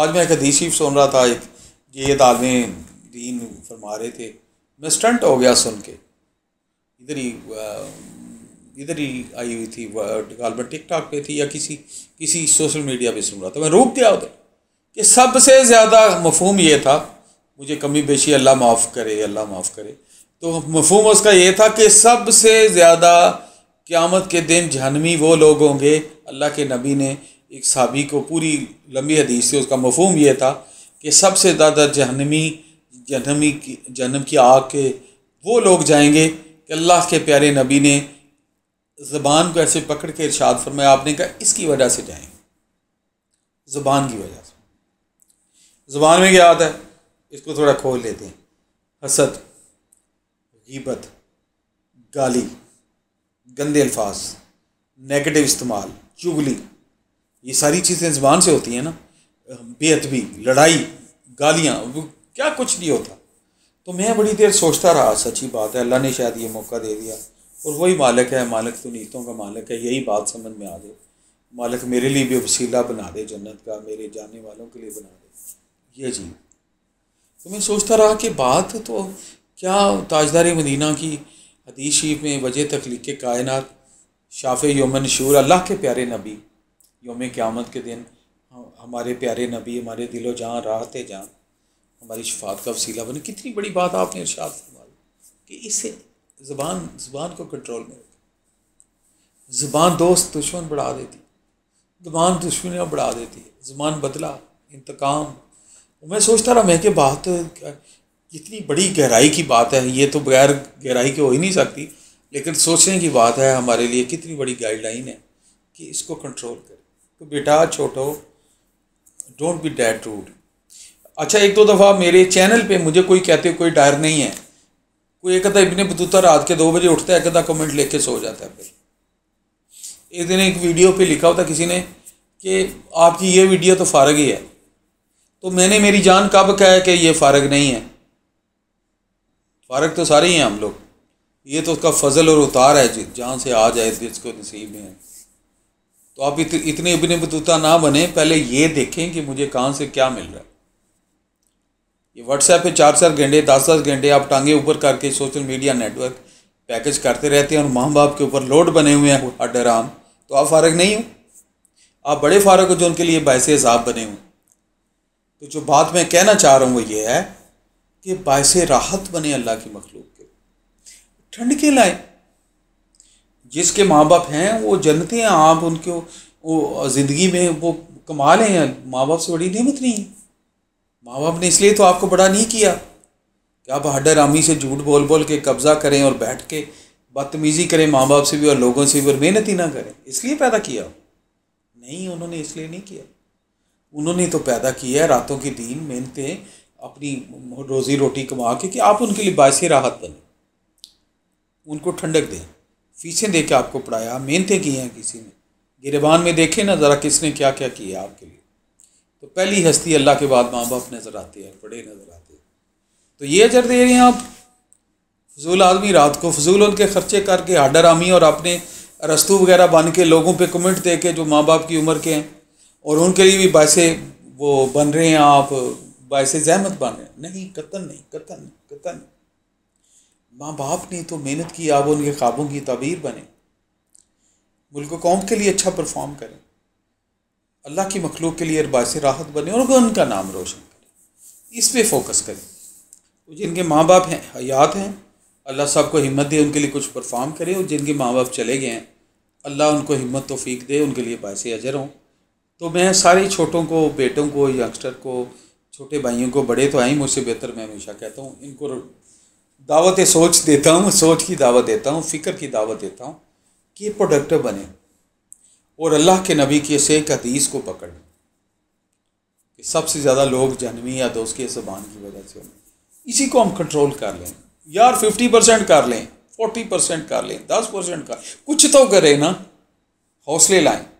आज मैं एक हदीस सुन रहा था एक ये आदमी दीन फरमा रहे थे मैं स्टंट हो गया सुन के इधर ही इधर ही आई हुई थी गाल में टिक टॉक पे थी या किसी किसी सोशल मीडिया पे सुन रहा था मैं रोक गया उधर कि सबसे ज़्यादा मफहम ये था मुझे कमी बेशी अल्लाह माफ़ करे अल्लाह माफ़ करे तो मफहम उसका ये था कि सबसे ज़्यादा क़्यामत के दिन जहनवी वो लोग होंगे अल्लाह के नबी ने एक सहाबी को पूरी लंबी हदीस थी उसका मफहम यह था कि सबसे ज़्यादा जहनमी जहनमी की जहनम की आग के वो लोग जाएंगे कि अल्लाह के प्यारे नबी ने ज़बान को ऐसे पकड़ के इरशाद फरमाया आपने कहा इसकी वजह से जाएंगे ज़बान की वजह से ज़बान में क्या आता है इसको थोड़ा खोल लेते हैं हसद गीबत गाली गंदे अल्फाज नेगेटिव इस्तेमाल चुगली ये सारी चीज़ें ज़बान से होती हैं ना बेअदबी लड़ाई गालियाँ क्या कुछ नहीं होता तो मैं बड़ी देर सोचता रहा सच्ची बात है अल्लाह ने शायद ये मौका दे दिया और वही मालिक है मालिक तो नीतों का मालिक है यही बात समझ में आ जाए मालिक मेरे लिए भी वसीला बना दे जन्नत का मेरे जाने वालों के लिए बना दे ये जी तो मैं सोचता रहा कि बात तो क्या ताजदार मदीना की हदीशी में वजह तख्लीक कायनत शाफ़ यमन शूर अल्लाह के प्यारे नबी योम क़्यामत के दिन हमारे प्यारे नबी हमारे दिलो जहाँ राहत जहाँ हमारी शफात का वसीला बने कितनी बड़ी बात आपने इर्शाद फरमाई कि इसे ज़बान ज़बान को कंट्रोल में रखें ज़बान दोस्त दुश्मन बढ़ा देती ज़बान दुश्मन बढ़ा देती है ज़बान बदला इंतकाम मैं सोचता रहा मैं कि बात कितनी बड़ी गहराई की बात है ये तो बगैर गहराई के हो ही नहीं सकती लेकिन सोचने की बात है हमारे लिए कितनी बड़ी गाइडलाइन है कि इसको कंट्रोल करें तो बेटा छोटो डोंट बी डैट रूड अच्छा एक दो दफ़ा मेरे चैनल पे मुझे कोई कहते हो कोई डायर नहीं है कोई एक आधा इबन बतूता रात के दो बजे उठता है एक आधा कमेंट लेके सो जाता है फिर एक दिन एक वीडियो पे लिखा होता किसी ने कि आपकी ये वीडियो तो फारग ही है तो मैंने मेरी जान कब कहा कि ये फारग नहीं है फारग तो सारे ही हैं हम लोग ये तो उसका फजल और उतार है जहाँ से आ जाए जिसको नसीब में है तो आप इत, इतने इबन बतूता ना बने पहले ये देखें कि मुझे कहाँ से क्या मिल रहा है ये व्हाट्सएप पे चार चार घंटे दस दस घंटे आप टांगे ऊपर करके सोशल मीडिया नेटवर्क पैकेज करते रहते हैं और माँ बाप के ऊपर लोड बने हुए हैं अड्डर आम तो आप फारग नहीं हो आप बड़े फारग हो जो उनके लिए बायस हिसाब बने हुए तो जो बात मैं कहना चाह रहा हूँ वो ये है कि बायस राहत बने अल्लाह की मखलूक के ठंड के लाए जिसके माँ बाप हैं वो जन्नती हैं आप उनके वो ज़िंदगी में वो कमा लें माँ बाप से बड़ी नियमत नहीं है माँ बाप ने इसलिए तो आपको बड़ा नहीं किया कि आप हडर आमी से झूठ बोल बोल के कब्ज़ा करें और बैठ के बदतमीज़ी करें माँ बाप से भी और लोगों से भी और मेहनत ही ना करें इसलिए पैदा किया नहीं उन्होंने इसलिए नहीं किया उन्होंने तो पैदा किया रातों के दिन मेहनतें अपनी रोज़ी रोटी कमा के कि आप उनके लिए बायसी राहत बने उनको ठंडक दें फीसें दे के आपको पढ़ाया मेहनतें की हैं किसी ने गिरबान में देखे ना ज़रा किसने क्या क्या किया आपके लिए तो पहली हस्ती अल्लाह के बाद माँ बाप नज़र आते हैं बड़े नज़र आते हैं तो ये अजर दे रहे हैं आप फजूल आदमी रात को फजूल उनके खर्चे करके हाडर आमी और अपने रस्तू वगैरह बन के लोगों पर कमेंट दे के जो माँ बाप की उम्र के हैं और उनके लिए भी बायसे वो बन रहे हैं आप बायसे जहमत बन रहे हैं नहीं कतन नहीं कतन नहीं कतन नहीं माँ बाप ने तो मेहनत की आप उनके ख्वाबों की तबीर बने मुल्क कौम के लिए अच्छा परफॉर्म करें अल्लाह की मखलूक के लिए अरबाश राहत बने और उनका नाम रोशन करें इस पर फोकस करें जिनके माँ बाप हैं हयात हैं अल्लाह साहब को हिम्मत दे उनके लिए कुछ परफॉर्म करें और जिनके माँ बाप चले गए हैं अल्लाह उनको हिम्मत तो फीक दे उनके लिए बास अजर हों तो मैं सारे छोटों को बेटों को यंगस्टर को छोटे भाइयों को बड़े तो आए मुझसे बेहतर मैं हमेशा कहता हूँ इनको दावत सोच देता हूँ सोच की दावत देता हूँ फ़िक्र की दावत देता हूँ कि प्रोडक्टिव बने और अल्लाह के नबी के से एक हदीस को पकड़ कि सबसे ज़्यादा लोग जन्मी या दोस्त के जबान की वजह से होंगे इसी को हम कंट्रोल कर लें यार फिफ्टी परसेंट कर लें फोर्टी परसेंट कर लें दस परसेंट कर कुछ तो करें ना हौसले लाएं